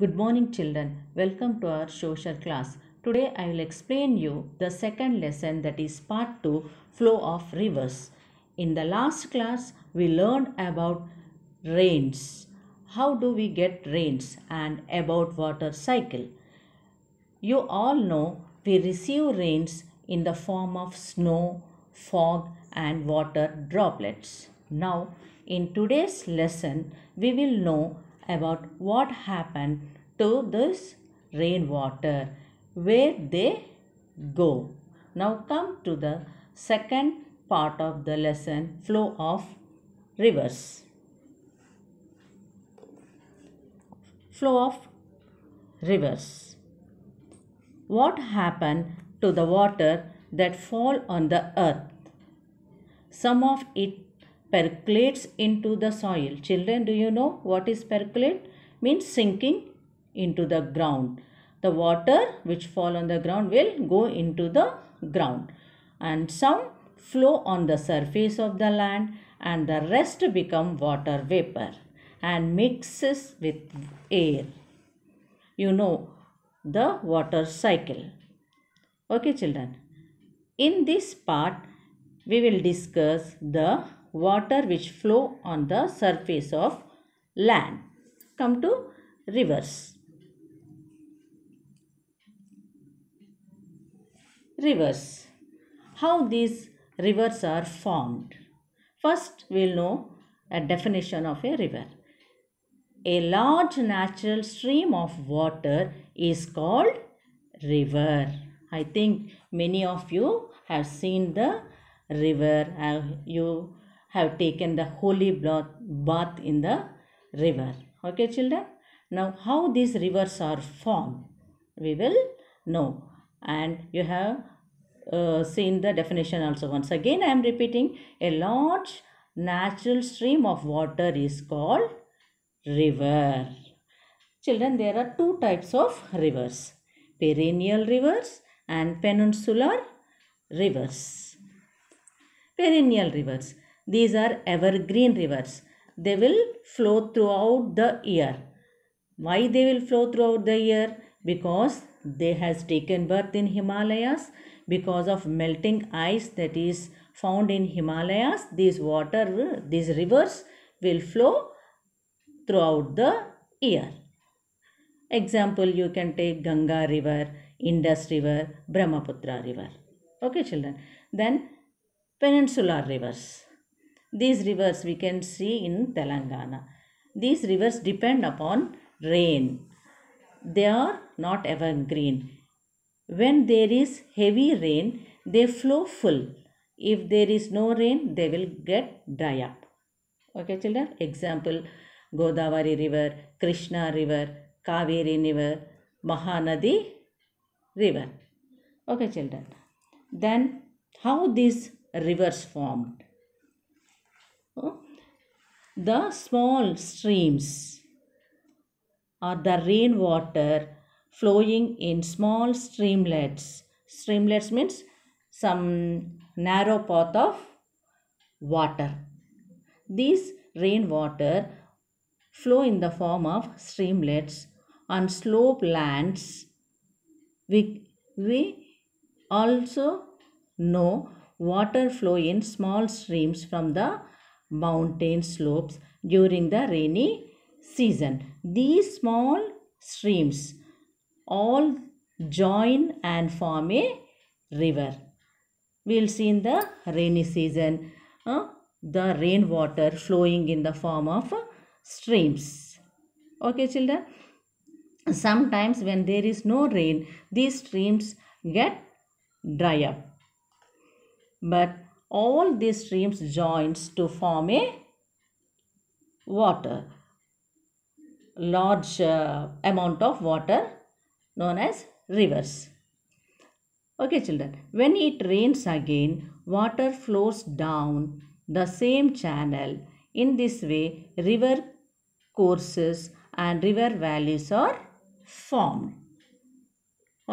Good morning children. Welcome to our social class. Today I will explain you the second lesson that is part 2 flow of rivers. In the last class we learned about rains. How do we get rains and about water cycle. You all know we receive rains in the form of snow, fog and water droplets. Now in today's lesson we will know about what happened to this rainwater, where they go. Now come to the second part of the lesson, flow of rivers. Flow of rivers. What happened to the water that fall on the earth? Some of it percolates into the soil. Children, do you know what is percolate? Means sinking into the ground. The water which fall on the ground will go into the ground and some flow on the surface of the land and the rest become water vapor and mixes with air. You know the water cycle. Okay children. In this part, we will discuss the water which flow on the surface of land. Come to rivers. Rivers. How these rivers are formed. First, we will know a definition of a river. A large natural stream of water is called river. I think many of you have seen the river. Uh, you have taken the holy bath in the river. Okay, children. Now, how these rivers are formed, we will know. And you have uh, seen the definition also. Once again, I am repeating a large natural stream of water is called river. Children, there are two types of rivers perennial rivers and peninsular rivers. Perennial rivers. These are evergreen rivers. They will flow throughout the year. Why they will flow throughout the year? Because they has taken birth in Himalayas. Because of melting ice that is found in Himalayas, these water, these rivers will flow throughout the year. Example, you can take Ganga river, Indus river, Brahmaputra river. Okay children. Then peninsular rivers. These rivers we can see in Telangana. These rivers depend upon rain. They are not evergreen. When there is heavy rain, they flow full. If there is no rain, they will get dry up. Okay, children? Example, Godavari River, Krishna River, Kaveri River, Mahanadi River. Okay, children. Then, how these rivers formed? The small streams are the rainwater flowing in small streamlets. Streamlets means some narrow path of water. These rainwater flow in the form of streamlets on slope lands. We, we also know water flow in small streams from the mountain slopes during the rainy season. These small streams all join and form a river. We'll see in the rainy season uh, the rainwater flowing in the form of uh, streams. Okay children. Sometimes when there is no rain, these streams get dry up. But all these streams joins to form a water large uh, amount of water known as rivers okay children when it rains again water flows down the same channel in this way river courses and river valleys are formed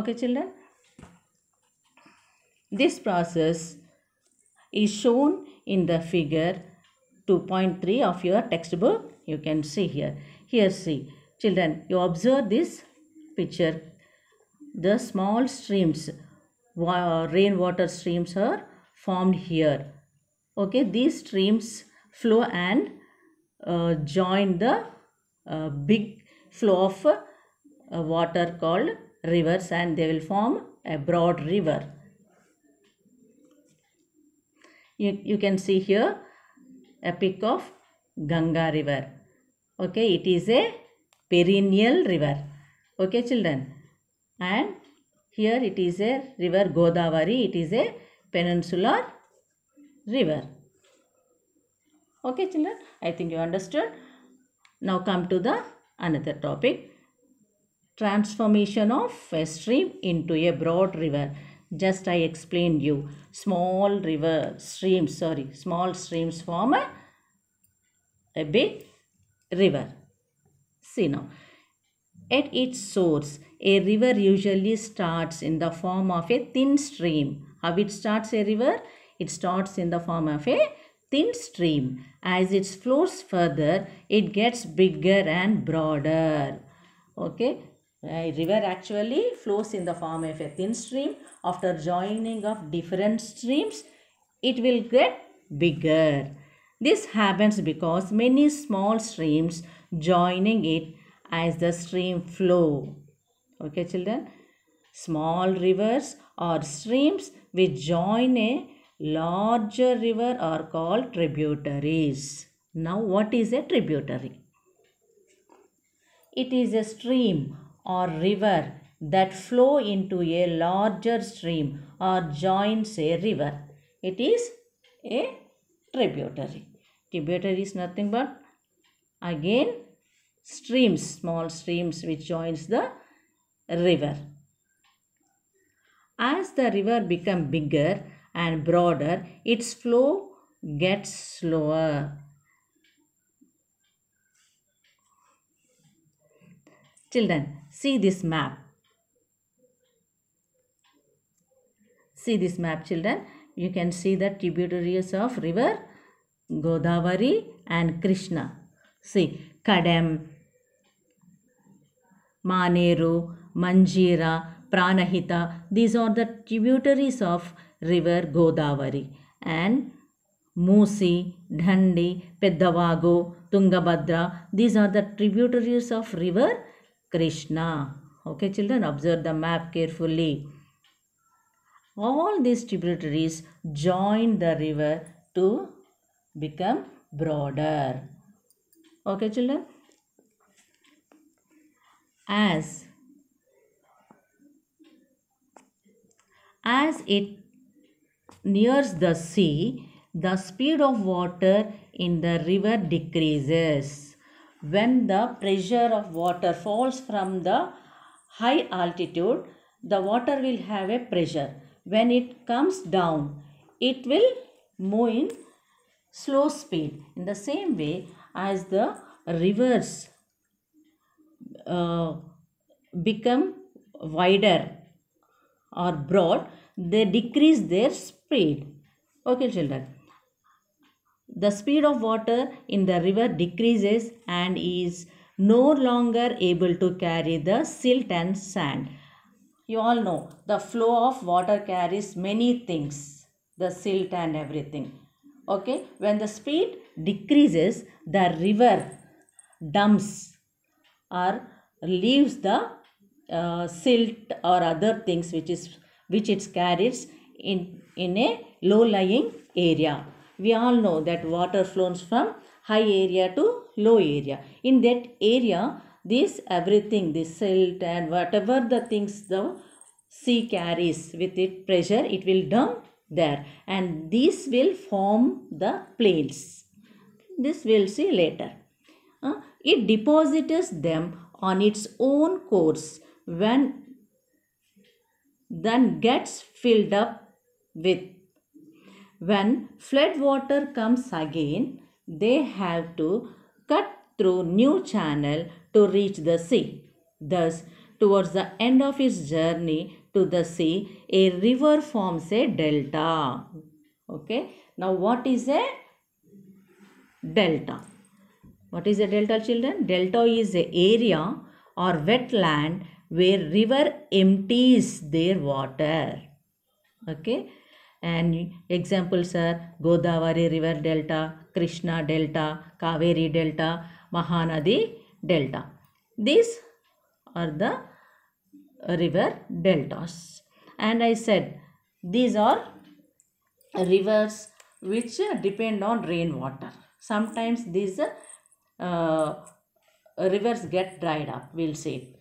okay children this process is shown in the figure 2.3 of your textbook. You can see here. Here see. Children, you observe this picture. The small streams, rainwater streams are formed here. Okay, these streams flow and uh, join the uh, big flow of uh, water called rivers and they will form a broad river you, you can see here a pic of Ganga river. Okay, it is a perennial river. Okay, children. And here it is a river Godavari. It is a peninsular river. Okay, children. I think you understood. Now come to the another topic. Transformation of a stream into a broad river just I explained you small river streams sorry small streams form a, a big river see now at its source a river usually starts in the form of a thin stream how it starts a river it starts in the form of a thin stream as it flows further it gets bigger and broader okay a river actually flows in the form of a thin stream. After joining of different streams, it will get bigger. This happens because many small streams joining it as the stream flow. Okay children, small rivers or streams which join a larger river are called tributaries. Now what is a tributary? It is a stream or river that flow into a larger stream or joins a river. It is a tributary. Tributary is nothing but again streams, small streams which joins the river. As the river become bigger and broader, its flow gets slower Children, see this map. See this map, children. You can see the tributaries of river Godavari and Krishna. See, Kadam, Maneru, Manjira, Pranahita. These are the tributaries of river Godavari. And Musi, Dhandi, Peddavago, Tungabhadra. These are the tributaries of river Krishna. Okay, children, observe the map carefully. All these tributaries join the river to become broader. Okay, children. As as it nears the sea, the speed of water in the river decreases when the pressure of water falls from the high altitude the water will have a pressure when it comes down it will move in slow speed in the same way as the rivers uh, become wider or broad they decrease their speed okay children the speed of water in the river decreases and is no longer able to carry the silt and sand. You all know the flow of water carries many things, the silt and everything. Okay, when the speed decreases, the river dumps or leaves the uh, silt or other things which is which it carries in in a low lying area we all know that water flows from high area to low area. In that area, this everything, this silt and whatever the things the sea carries with it, pressure, it will dump there. And this will form the plains. This we'll see later. Uh, it deposits them on its own course when then gets filled up with when flood water comes again, they have to cut through new channel to reach the sea. Thus, towards the end of its journey to the sea, a river forms a delta. Okay. Now, what is a delta? What is a delta, children? Delta is a area or wetland where river empties their water. Okay and examples are Godavari river delta, Krishna delta, Kaveri delta, Mahanadi delta. These are the river deltas and I said these are rivers which depend on rainwater. Sometimes these uh, rivers get dried up, we'll see.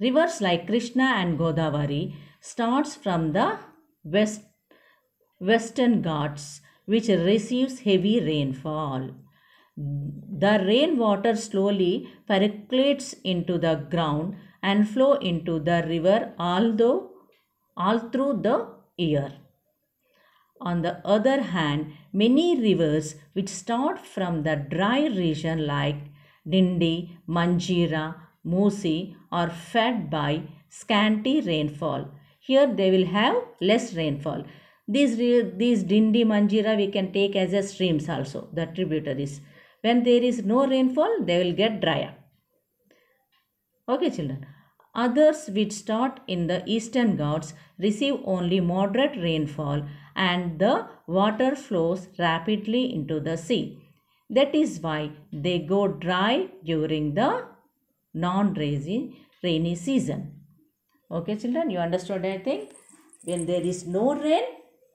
Rivers like Krishna and Godavari starts from the West, Western Ghats, which receives heavy rainfall. The rainwater slowly percolates into the ground and flow into the river although all through the year. On the other hand, many rivers which start from the dry region like Dindi, Manjira, Musi are fed by scanty rainfall here they will have less rainfall. These, these Dindi Manjira we can take as a streams also, the tributaries. When there is no rainfall, they will get drier. Okay children. Others which start in the eastern Ghats receive only moderate rainfall and the water flows rapidly into the sea. That is why they go dry during the non-rainy rainy season. Okay children, you understood anything? When there is no rain,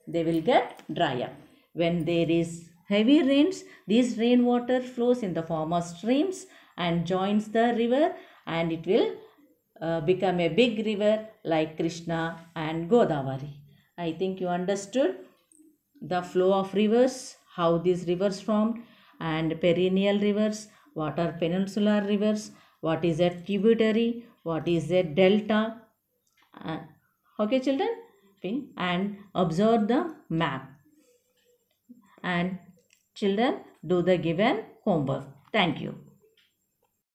they will get dry up. When there is heavy rains, this rainwater flows in the form of streams and joins the river and it will uh, become a big river like Krishna and Godavari. I think you understood the flow of rivers, how these rivers formed and perennial rivers, what are peninsular rivers, what is a tributary, what is a delta, uh, okay children okay. and observe the map and children do the given homework thank you